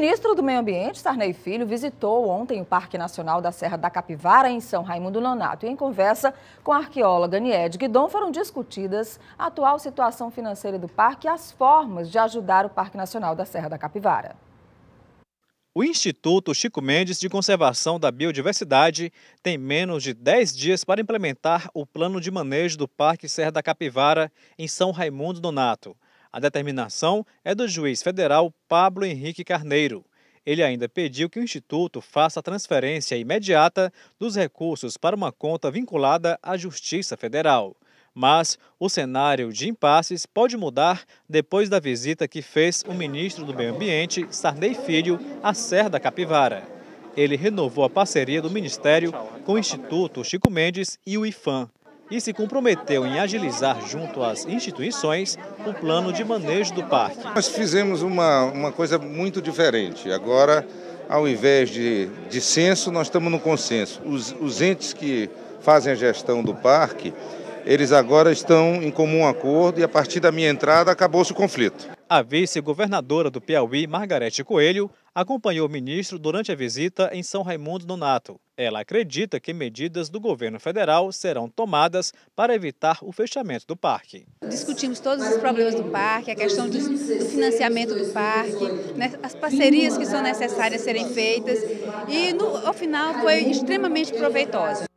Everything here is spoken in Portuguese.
ministro do Meio Ambiente, Sarney Filho, visitou ontem o Parque Nacional da Serra da Capivara, em São Raimundo Nonato, e em conversa com a arqueóloga Nied Guidon foram discutidas a atual situação financeira do parque e as formas de ajudar o Parque Nacional da Serra da Capivara. O Instituto Chico Mendes de Conservação da Biodiversidade tem menos de 10 dias para implementar o plano de manejo do Parque Serra da Capivara em São Raimundo Nonato. A determinação é do juiz federal Pablo Henrique Carneiro. Ele ainda pediu que o Instituto faça a transferência imediata dos recursos para uma conta vinculada à Justiça Federal. Mas o cenário de impasses pode mudar depois da visita que fez o ministro do Meio Ambiente, Sarney Filho, à Serra da Capivara. Ele renovou a parceria do Ministério com o Instituto Chico Mendes e o IFAM e se comprometeu em agilizar junto às instituições o plano de manejo do parque. Nós fizemos uma, uma coisa muito diferente. Agora, ao invés de dissenso, nós estamos no consenso. Os, os entes que fazem a gestão do parque, eles agora estão em comum acordo e a partir da minha entrada acabou-se o conflito. A vice-governadora do Piauí, Margarete Coelho, acompanhou o ministro durante a visita em São Raimundo Nonato. Ela acredita que medidas do governo federal serão tomadas para evitar o fechamento do parque. Discutimos todos os problemas do parque, a questão do financiamento do parque, né, as parcerias que são necessárias serem feitas e, no, ao final, foi extremamente proveitosa.